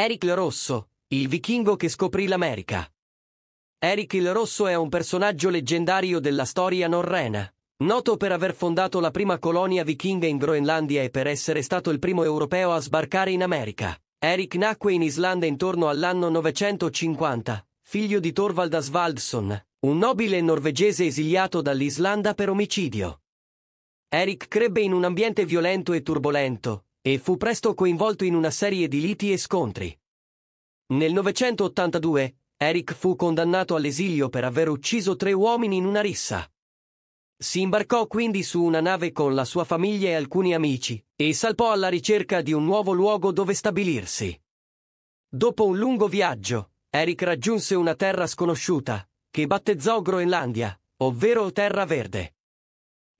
Eric il Rosso, il vichingo che scoprì l'America. Eric il Rosso è un personaggio leggendario della storia norrena, noto per aver fondato la prima colonia vichinga in Groenlandia e per essere stato il primo europeo a sbarcare in America. Eric nacque in Islanda intorno all'anno 950, figlio di Thorvald Asvaldsson, un nobile norvegese esiliato dall'Islanda per omicidio. Eric crebbe in un ambiente violento e turbolento, e fu presto coinvolto in una serie di liti e scontri. Nel 982 Eric fu condannato all'esilio per aver ucciso tre uomini in una rissa. Si imbarcò quindi su una nave con la sua famiglia e alcuni amici e salpò alla ricerca di un nuovo luogo dove stabilirsi. Dopo un lungo viaggio, Eric raggiunse una terra sconosciuta, che battezzò Groenlandia, ovvero Terra Verde.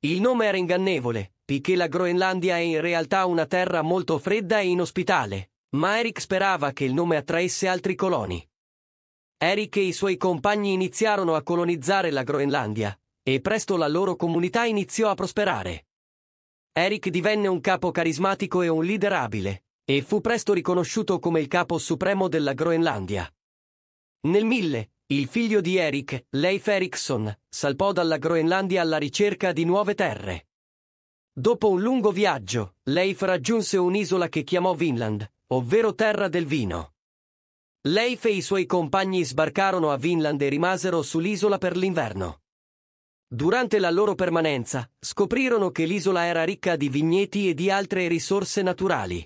Il nome era ingannevole, che la Groenlandia è in realtà una terra molto fredda e inospitale, ma Eric sperava che il nome attraesse altri coloni. Eric e i suoi compagni iniziarono a colonizzare la Groenlandia, e presto la loro comunità iniziò a prosperare. Eric divenne un capo carismatico e un leader abile, e fu presto riconosciuto come il capo supremo della Groenlandia. Nel 1000, il figlio di Eric, Leif Erikson, salpò dalla Groenlandia alla ricerca di nuove terre. Dopo un lungo viaggio, Leif raggiunse un'isola che chiamò Vinland, ovvero terra del vino. Leif e i suoi compagni sbarcarono a Vinland e rimasero sull'isola per l'inverno. Durante la loro permanenza, scoprirono che l'isola era ricca di vigneti e di altre risorse naturali.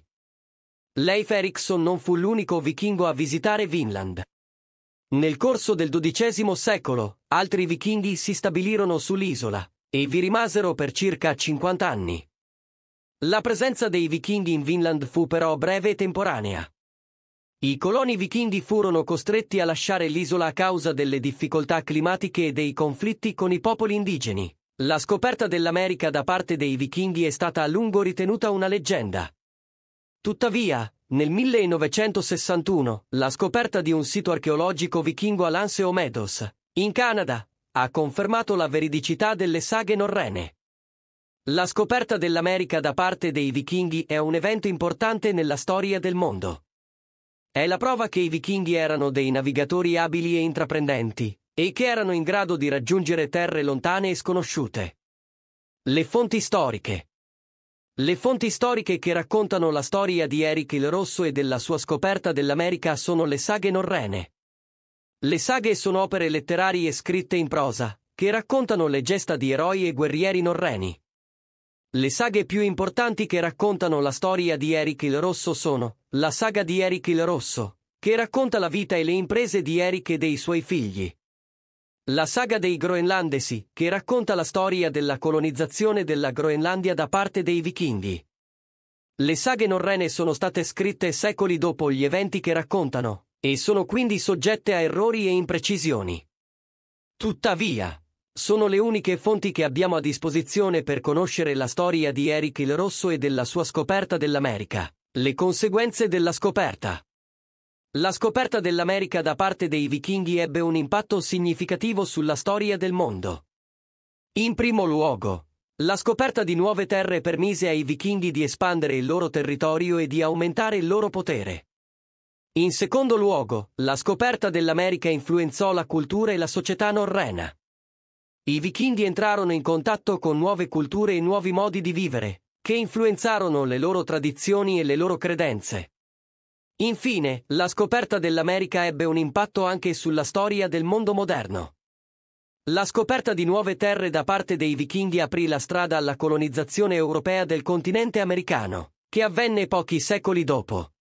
Leif Erikson non fu l'unico vichingo a visitare Vinland. Nel corso del XII secolo, altri vichinghi si stabilirono sull'isola, e vi rimasero per circa 50 anni. La presenza dei vichinghi in Vinland fu però breve e temporanea. I coloni vichinghi furono costretti a lasciare l'isola a causa delle difficoltà climatiche e dei conflitti con i popoli indigeni. La scoperta dell'America da parte dei vichinghi è stata a lungo ritenuta una leggenda. Tuttavia, nel 1961, la scoperta di un sito archeologico vichingo a Lanse Meadows, in Canada, ha confermato la veridicità delle saghe norrene. La scoperta dell'America da parte dei vichinghi è un evento importante nella storia del mondo. È la prova che i vichinghi erano dei navigatori abili e intraprendenti, e che erano in grado di raggiungere terre lontane e sconosciute. Le fonti storiche. Le fonti storiche che raccontano la storia di Eric il Rosso e della sua scoperta dell'America sono le saghe norrene. Le saghe sono opere letterarie scritte in prosa, che raccontano le gesta di eroi e guerrieri norreni. Le saghe più importanti che raccontano la storia di Eric il Rosso sono la saga di Eric il Rosso, che racconta la vita e le imprese di Eric e dei suoi figli. La saga dei Groenlandesi, che racconta la storia della colonizzazione della Groenlandia da parte dei vichinghi. Le saghe norrene sono state scritte secoli dopo gli eventi che raccontano, e sono quindi soggette a errori e imprecisioni. Tuttavia, sono le uniche fonti che abbiamo a disposizione per conoscere la storia di Eric il Rosso e della sua scoperta dell'America, le conseguenze della scoperta. La scoperta dell'America da parte dei vichinghi ebbe un impatto significativo sulla storia del mondo. In primo luogo, la scoperta di nuove terre permise ai vichinghi di espandere il loro territorio e di aumentare il loro potere. In secondo luogo, la scoperta dell'America influenzò la cultura e la società norrena. I vichinghi entrarono in contatto con nuove culture e nuovi modi di vivere, che influenzarono le loro tradizioni e le loro credenze. Infine, la scoperta dell'America ebbe un impatto anche sulla storia del mondo moderno. La scoperta di nuove terre da parte dei vichinghi aprì la strada alla colonizzazione europea del continente americano, che avvenne pochi secoli dopo.